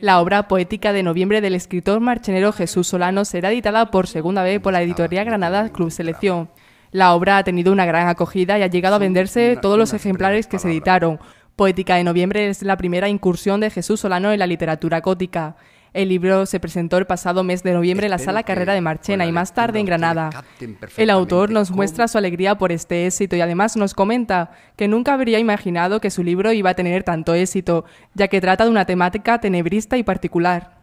La obra poética de noviembre del escritor marchenero Jesús Solano será editada por segunda vez por la editorial Granada Club Selección. La obra ha tenido una gran acogida y ha llegado a venderse todos los ejemplares que se editaron. Poética de Noviembre es la primera incursión de Jesús Solano en la literatura gótica. El libro se presentó el pasado mes de noviembre en la sala Carrera de Marchena y más tarde en Granada. El autor nos muestra su alegría por este éxito y además nos comenta que nunca habría imaginado que su libro iba a tener tanto éxito, ya que trata de una temática tenebrista y particular.